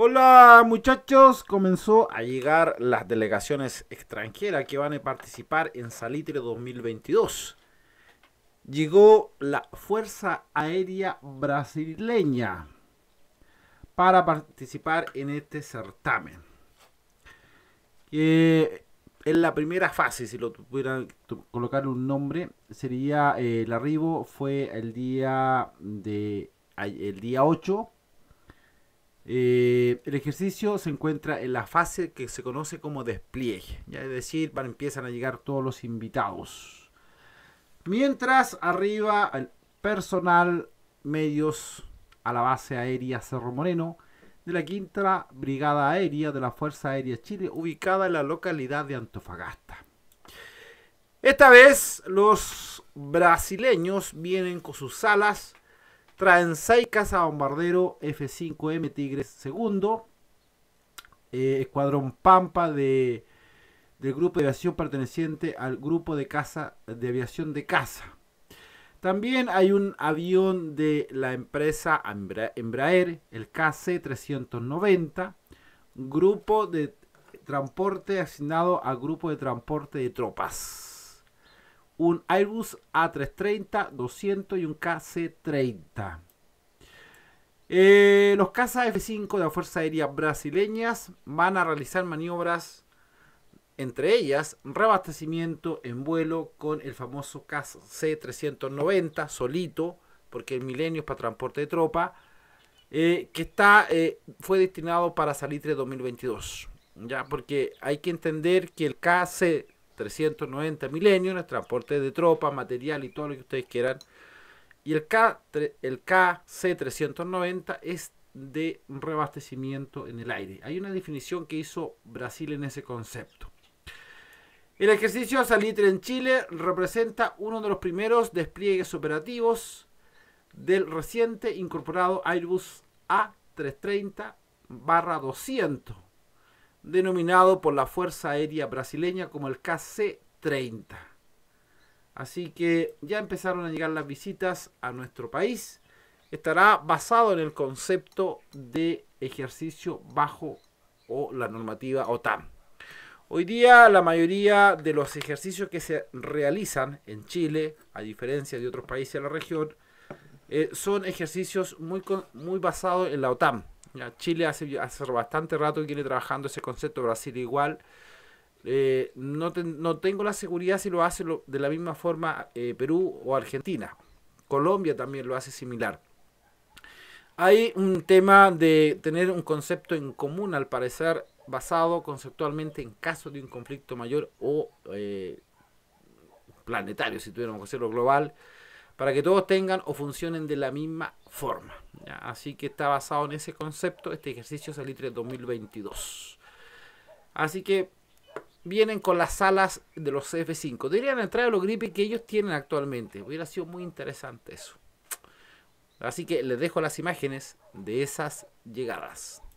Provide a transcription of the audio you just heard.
Hola muchachos, comenzó a llegar las delegaciones extranjeras que van a participar en Salitre 2022. Llegó la Fuerza Aérea Brasileña para participar en este certamen. en la primera fase, si lo pudieran colocar un nombre, sería eh, el arribo fue el día de el día 8 eh, el ejercicio se encuentra en la fase que se conoce como despliegue, es decir, van, empiezan a llegar todos los invitados. Mientras arriba el personal medios a la base aérea Cerro Moreno de la Quinta Brigada Aérea de la Fuerza Aérea Chile, ubicada en la localidad de Antofagasta. Esta vez los brasileños vienen con sus alas Transai Casa Bombardero F5M Tigres II, eh, Escuadrón Pampa de, del grupo de aviación perteneciente al grupo de, casa, de aviación de casa. También hay un avión de la empresa Embraer, el KC-390, grupo de transporte asignado al grupo de transporte de tropas un Airbus A330, 200 y un KC-30. Eh, los cazas F-5 de la Fuerza Aérea brasileñas van a realizar maniobras, entre ellas reabastecimiento en vuelo con el famoso KC-390 solito, porque el Milenio es para transporte de tropa, eh, que está, eh, fue destinado para salir de 2022. Ya, porque hay que entender que el KC 390 milenios, transporte de tropa, material y todo lo que ustedes quieran. Y el, K, el KC390 es de reabastecimiento en el aire. Hay una definición que hizo Brasil en ese concepto. El ejercicio Salitre en Chile representa uno de los primeros despliegues operativos del reciente incorporado Airbus A330-200 denominado por la Fuerza Aérea Brasileña como el KC-30. Así que ya empezaron a llegar las visitas a nuestro país. Estará basado en el concepto de ejercicio bajo o la normativa OTAN. Hoy día la mayoría de los ejercicios que se realizan en Chile, a diferencia de otros países de la región, eh, son ejercicios muy, muy basados en la OTAN Chile hace, hace bastante rato que viene trabajando ese concepto, Brasil igual. Eh, no, tengo la seguridad si lo hace de la misma forma eh, Perú o Argentina. Colombia también lo hace similar. Hay un tema de tener un concepto en común, al parecer, basado conceptualmente en caso de un conflicto mayor o eh, planetario, si tuviéramos que hacerlo global, para que todos tengan o funcionen de la misma forma. Así que está basado en ese concepto este ejercicio Salitre 2022. Así que vienen con las alas de los F5. Deberían entrar a los gripes que ellos tienen actualmente. Hubiera sido muy interesante eso. Así que les dejo las imágenes de esas llegadas.